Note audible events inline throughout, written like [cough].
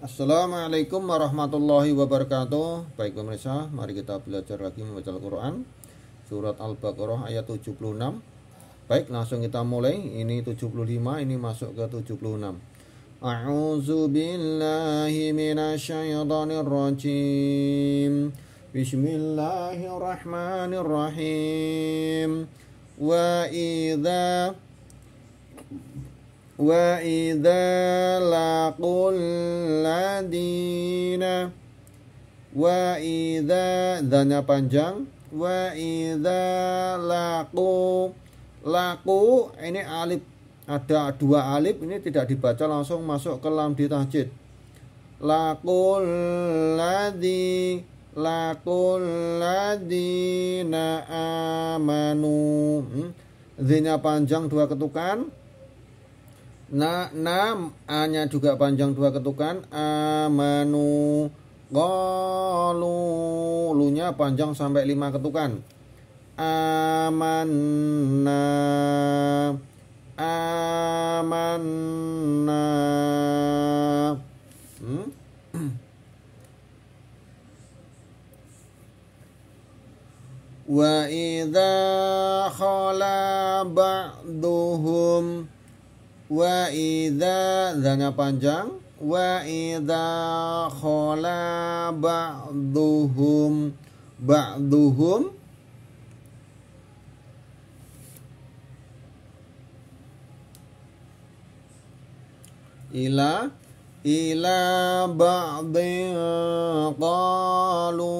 Assalamualaikum warahmatullahi wabarakatuh Baik pemirsa, mari kita belajar lagi membaca Al-Quran Surat Al-Baqarah ayat 76 Baik, langsung kita mulai Ini 75, ini masuk ke 76 A'udzu billahi minasyaitonir rajim Bismillahirrahmanirrahim Wa idza وإذا لقوا الذين وإذا ذanya panjang وإذا لقوا laku ini alif ada dua alif ini tidak dibaca langsung masuk ke lam di tahjid laku ladhi laku ladina amanu hmm. Zinya panjang dua ketukan Na, na A-nya juga panjang dua ketukan. Amanu Golu Lu-nya panjang sampai lima ketukan. Amanna. Amanna. Hmm? Wa idza khala ba'duhum wa idza zanya panjang wa idza khala ba'duhum ba'duhum ila ila ba'din qalu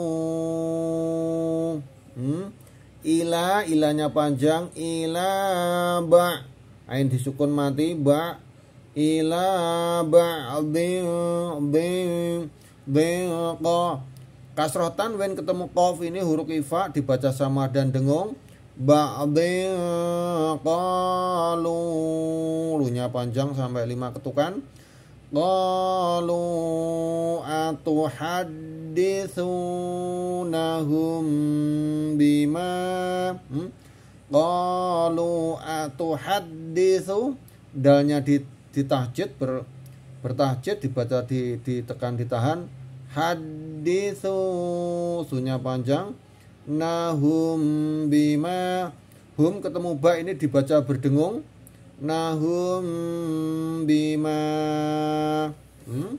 hmm? ila ilanya panjang ila ba' ain disukun mati ba ila ba'dhi bi bi ko kasroh tanwin ketemu kof ini huruf ifa dibaca sama dan dengung ba'dhi lu lunya panjang sampai lima ketukan qalu atuhaddithunahum bima hmm? Qalu atuhadithu Dalnya di, di tahjid ber, Bertahjid dibaca di, ditekan ditahan Hadithu Sunya panjang Nahum bima Hum ketemu ba ini dibaca berdengung Nahum bima hmm?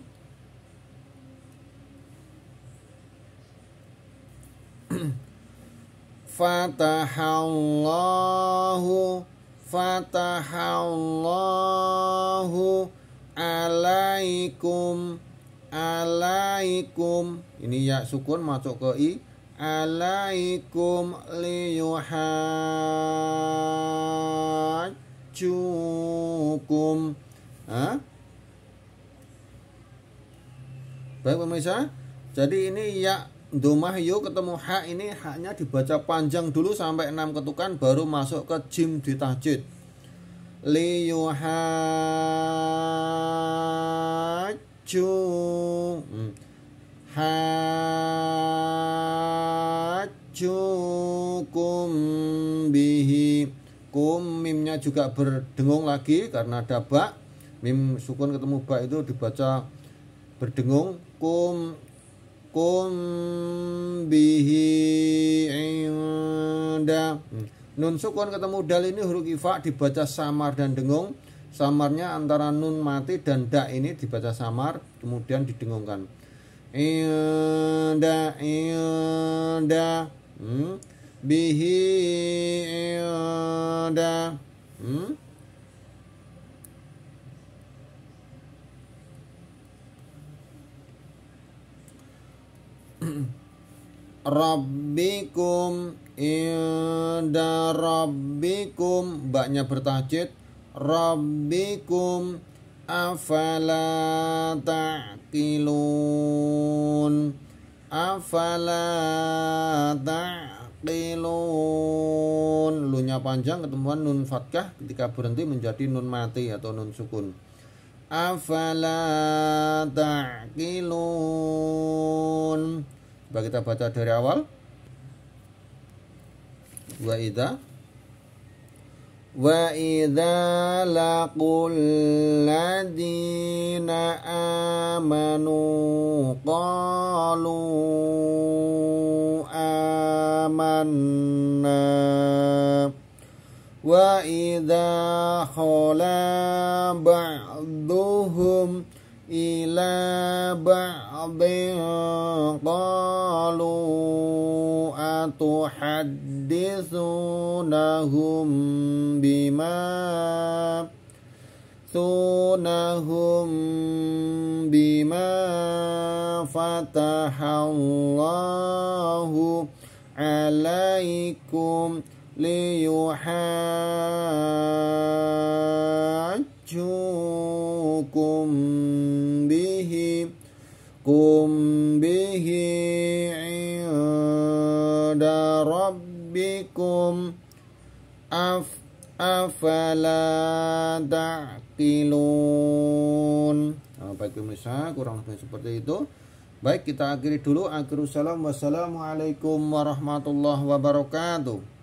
[clears throat] fatahallahu fatahallahu alaikum alaikum ini ya sukun masuk ke i alaikum liyuhajukum Hah? baik pemirsa jadi ini ya Domahyo ketemu hak ini haknya dibaca panjang dulu sampai enam ketukan baru masuk ke jim di tajwid. Liyuhaju hmm. kum bihi Kum mimnya juga berdengung lagi karena ada bak Mim sukun ketemu bak itu dibaca berdengung Kum يحكم به inda nun sukun ketemu dal ini huruf ifa dibaca samar dan dengung samarnya antara nun mati dan da ini dibaca samar kemudian didengungkan inda inda hmm. bihi inda hmm. Rabbikum Inda Rabbikum Baknya bertajid Rabbikum Afala ta'qilun Afala ta'qilun Lunya panjang ketemuan nun fatkah Ketika berhenti menjadi nun mati atau nun sukun Afala ta'qilun Coba kita baca dari awal. Wa idza Wa idza laqul ladina amanu qalu amanna Wa idza khala ba'dhuhum إلى بعض قالوا أتحدثونهم بما بما فتح الله عليكم ليحاجوكم فاحكم به عند ربكم أف afala ta'qilun nah, baik pemirsa kurang lebih seperti itu baik kita akhiri dulu akhirus salam wassalamualaikum warahmatullahi wabarakatuh